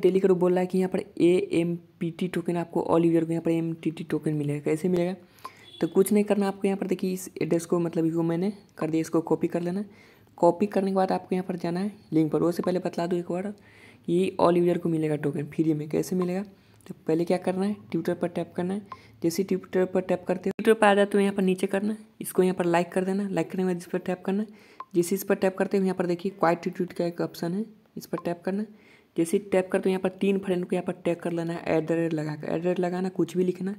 daily करो तो बोल रहा है कि यहाँ पर A M P T token आपको ऑल यूजर को यहाँ पर एम टी टी टोकन मिलेगा कैसे मिलेगा तो कुछ नहीं करना आपको यहाँ पर देखिए इस एड्रेस को मतलब इसको मैंने कर दिया इसको कॉपी कर लेना कॉपी करने के बाद आपको यहाँ पर जाना है लिंक पर वो से पहले बतला दूँ एक बार ये ऑल यूजर को मिलेगा टोकन फ्री में कैसे मिलेगा तो पहले क्या करना है ट्विटर पर टैप करना है जैसे ट्विटर पर टैप करते हो ट्विटर पर आ जाते तो यहाँ पर नीचे करना इसको यहाँ पर लाइक कर देना लाइक करने के बाद इस पर टैप करना जैसे इस पर टैप करते हो यहाँ पर देखिए क्वाइट ट्वीट का एक ऑप्शन है इस पर टैप करना जैसे टैप करते हो यहाँ पर तीन फ्रेंड को यहाँ पर टैग कर लेना है एट लगा कर एट लगाना कुछ भी लिखना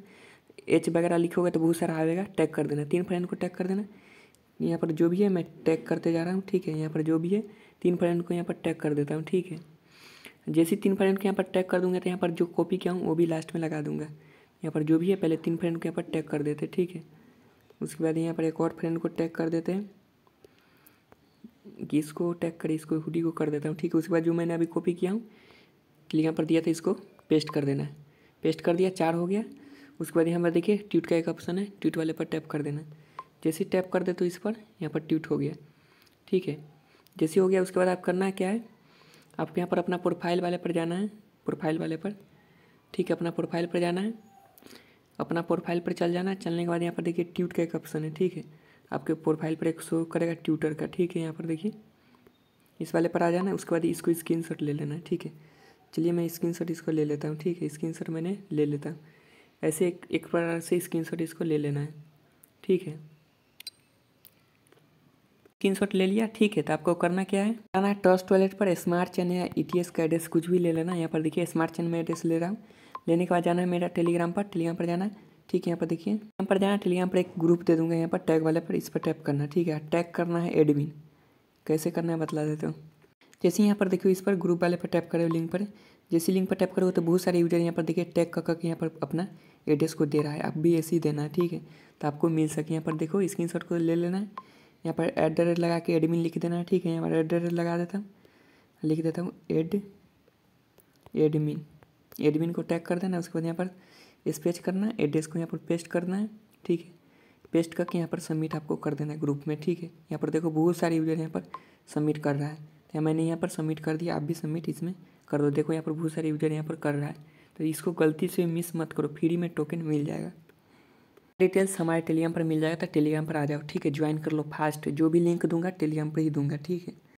एच वगैरह लिखोगे तो बहुत सारा आएगा टैग कर देना तीन फ्रेंड को टैग कर देना यहाँ पर जो भी है मैं टैग करते जा रहा हूँ ठीक है यहाँ पर जो भी है तीन फ्रेंड को यहाँ पर टैग कर देता हूँ ठीक है जैसे तीन फ्रेंड को यहाँ पर टैग कर दूंगा तो यहाँ पर जो कॉपी किया हूँ वो भी लास्ट में लगा दूंगा यहाँ पर जो भी है पहले तीन फ्रेंड को यहाँ पर टैग कर देते हैं ठीक है उसके बाद यहाँ पर एक और फ्रेंड को टैग कर देते हैं कि इसको टैग करें इसको हुडी को कर देता हूँ ठीक है उसके बाद जो मैंने अभी कॉपी किया हूँ क्लिक यहाँ पर दिया था इसको पेस्ट कर देना है पेस्ट कर दिया चार हो गया उसके बाद यहाँ पर देखिए ट्यूट का एक ऑप्शन है ट्यूट वाले पर टैप कर देना जैसे टैप कर दे तो इस पर यहाँ पर ट्यूट हो गया ठीक है जैसे हो गया उसके बाद आप करना है क्या है आपको यहाँ पर अपना प्रोफाइल वाले पर जाना है प्रोफाइल वाले पर ठीक है अपना प्रोफाइल पर जाना है अपना प्रोफाइल पर चल जाना है चलने के बाद यहाँ पर देखिए ट्यूट का एक ऑप्शन है ठीक है आपके प्रोफाइल पर एक शो करेगा ट्यूटर का ठीक है यहाँ पर देखिए इस वाले पर आ जाना है उसके बाद इसको स्क्रीन ले लेना है ठीक है चलिए मैं स्क्रीन इसको ले लेता हूँ ठीक है स्क्रीन मैंने ले लेता हूँ ऐसे एक एक प्रकार से स्क्रीन इसको ले लेना है ठीक है स्क्रीन शॉट ले लिया ठीक है तो आपको करना क्या है जाना है ट्रस्ट वॉलेट पर स्मार्ट चैन या ई e का एड्रेस कुछ भी ले लेना यहाँ पर देखिए स्मार्ट चैन में एड्रेस ले रहा हूँ लेने के बाद जाना है मेरा टेलीग्राम पर टेलीग्राम पर जाना है ठीक है यहाँ पर देखिए यहाँ पर जाना है यहाँ पर एक ग्रुप दे दूंगा यहाँ पर टैग वाले पर इस पर टैप करना ठीक है टैग करना है एडमिन कैसे करना है बतला देते हो जैसे यहाँ पर देखिए इस पर ग्रुप वाले पर टैप करे लिंक पर जैसे लिंक पर टैप करोगे तो बहुत सारे यूजर यहाँ पर देखिए टैग का करके यहाँ पर अपना एड्रेस को दे रहा है आप भी ऐसे ही देना है ठीक है तो आपको मिल सके यहाँ पर देखो स्क्रीन को ले लेना है यहाँ पर एड द लगा के एडमिन लिख देना है ठीक है यहाँ पर एड द लगा देता हूँ लिख देता हूँ एड एडमिन एडमिन को टैग कर देना उसके बाद यहाँ पर स्प्रेच करना है एड्रेस को यहाँ पर पेस्ट करना है ठीक है पेस्ट करके यहाँ पर सबमिट आपको कर देना है ग्रुप में ठीक है यहाँ पर देखो बहुत सारे यूजर यहाँ पर सबमिट कर रहा है तो मैंने यहाँ पर सबमिट कर दिया आप भी सबमिट इसमें कर दो देखो यहाँ पर बहुत सारे यूजर यहाँ पर कर रहा है तो इसको गलती से मिस मत करो फ्री में टोकन मिल जाएगा डिटेल्स हमारे टेलीग्राम पर मिल जाएगा तो टेलीग्राम पर आ जाओ ठीक है ज्वाइन कर लो फास्ट जो भी लिंक दूंगा टेलीग्राम पर ही दूंगा ठीक है